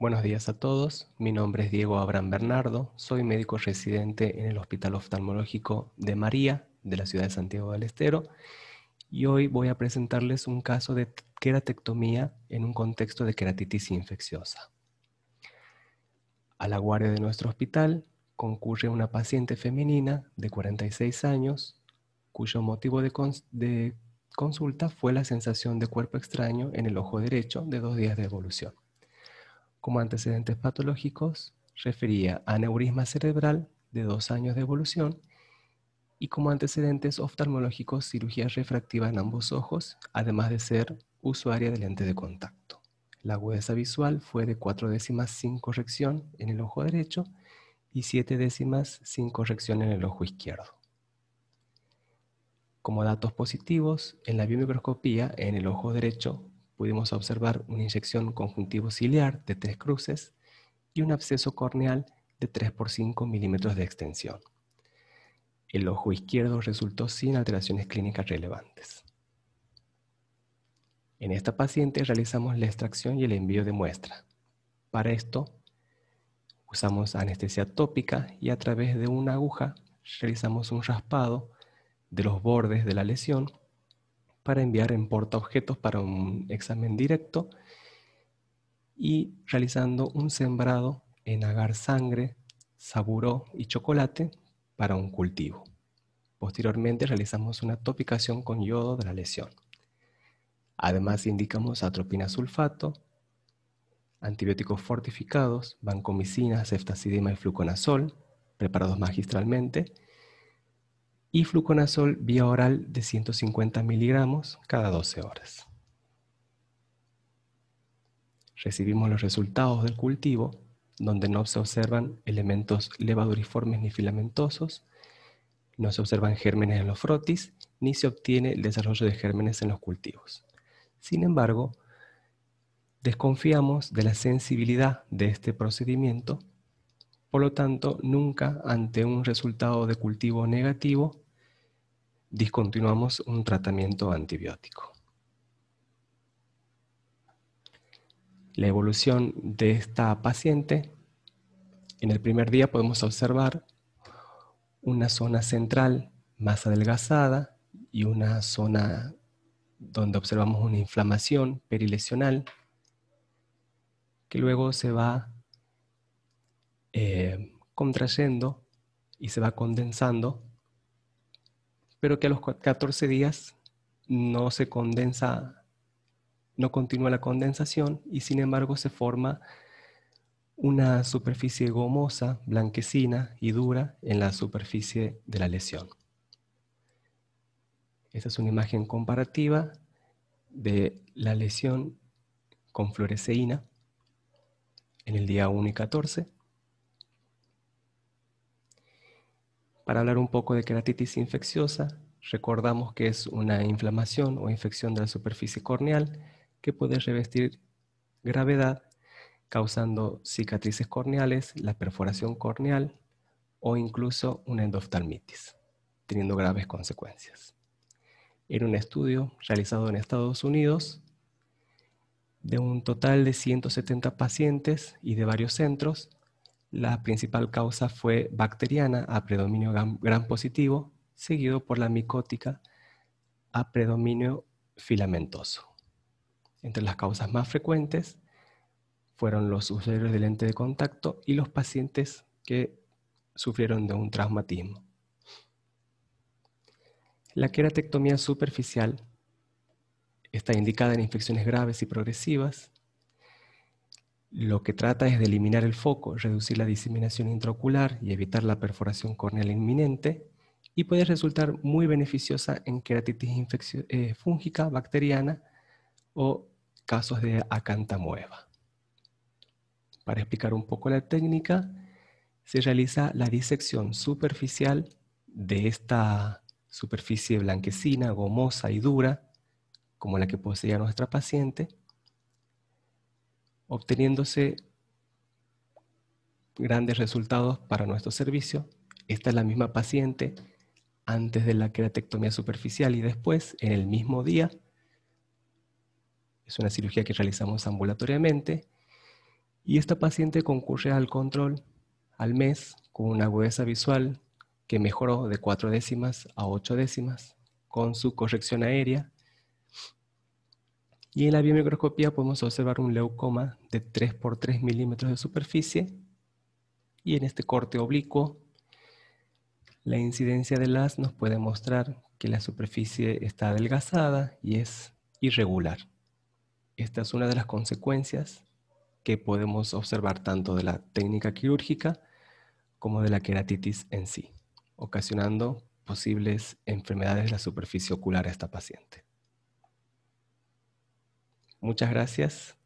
Buenos días a todos, mi nombre es Diego Abraham Bernardo, soy médico residente en el Hospital Oftalmológico de María de la ciudad de Santiago del Estero y hoy voy a presentarles un caso de queratectomía en un contexto de queratitis infecciosa. A la guardia de nuestro hospital concurre una paciente femenina de 46 años cuyo motivo de, de consulta fue la sensación de cuerpo extraño en el ojo derecho de dos días de evolución. Como antecedentes patológicos, refería a aneurisma cerebral de dos años de evolución y como antecedentes oftalmológicos, cirugía refractiva en ambos ojos, además de ser usuaria de lente de contacto. La agudeza visual fue de cuatro décimas sin corrección en el ojo derecho y siete décimas sin corrección en el ojo izquierdo. Como datos positivos, en la biomicroscopía en el ojo derecho pudimos observar una inyección conjuntivo ciliar de tres cruces y un absceso corneal de 3 por 5 milímetros de extensión. El ojo izquierdo resultó sin alteraciones clínicas relevantes. En esta paciente realizamos la extracción y el envío de muestra. Para esto, usamos anestesia tópica y a través de una aguja realizamos un raspado de los bordes de la lesión para enviar en objetos para un examen directo y realizando un sembrado en agar sangre, saburo y chocolate para un cultivo. Posteriormente realizamos una topicación con yodo de la lesión. Además indicamos atropina sulfato, antibióticos fortificados, vancomicina, ceftazidima y fluconazol, preparados magistralmente, y fluconazol vía oral de 150 miligramos cada 12 horas. Recibimos los resultados del cultivo, donde no se observan elementos levaduriformes ni filamentosos, no se observan gérmenes en los frotis, ni se obtiene el desarrollo de gérmenes en los cultivos. Sin embargo, desconfiamos de la sensibilidad de este procedimiento por lo tanto, nunca ante un resultado de cultivo negativo discontinuamos un tratamiento antibiótico. La evolución de esta paciente, en el primer día podemos observar una zona central más adelgazada y una zona donde observamos una inflamación perilesional que luego se va eh, contrayendo y se va condensando pero que a los 14 días no se condensa, no continúa la condensación y sin embargo se forma una superficie gomosa, blanquecina y dura en la superficie de la lesión. Esta es una imagen comparativa de la lesión con fluoresceína en el día 1 y 14 Para hablar un poco de queratitis infecciosa, recordamos que es una inflamación o infección de la superficie corneal que puede revestir gravedad causando cicatrices corneales, la perforación corneal o incluso una endoftalmitis, teniendo graves consecuencias. En un estudio realizado en Estados Unidos, de un total de 170 pacientes y de varios centros, la principal causa fue bacteriana a predominio gran positivo, seguido por la micótica a predominio filamentoso. Entre las causas más frecuentes fueron los usuarios de lente de contacto y los pacientes que sufrieron de un traumatismo. La queratectomía superficial está indicada en infecciones graves y progresivas lo que trata es de eliminar el foco, reducir la diseminación intraocular y evitar la perforación corneal inminente y puede resultar muy beneficiosa en queratitis eh, fúngica, bacteriana o casos de acantamoeba. Para explicar un poco la técnica, se realiza la disección superficial de esta superficie blanquecina, gomosa y dura, como la que poseía nuestra paciente, obteniéndose grandes resultados para nuestro servicio. Esta es la misma paciente antes de la queratectomía superficial y después, en el mismo día. Es una cirugía que realizamos ambulatoriamente. Y esta paciente concurre al control al mes con una agudeza visual que mejoró de cuatro décimas a ocho décimas, con su corrección aérea y en la biomicroscopía podemos observar un leucoma de 3 por 3 milímetros de superficie. Y en este corte oblicuo, la incidencia de las nos puede mostrar que la superficie está adelgazada y es irregular. Esta es una de las consecuencias que podemos observar tanto de la técnica quirúrgica como de la queratitis en sí, ocasionando posibles enfermedades de la superficie ocular a esta paciente. Muchas gracias.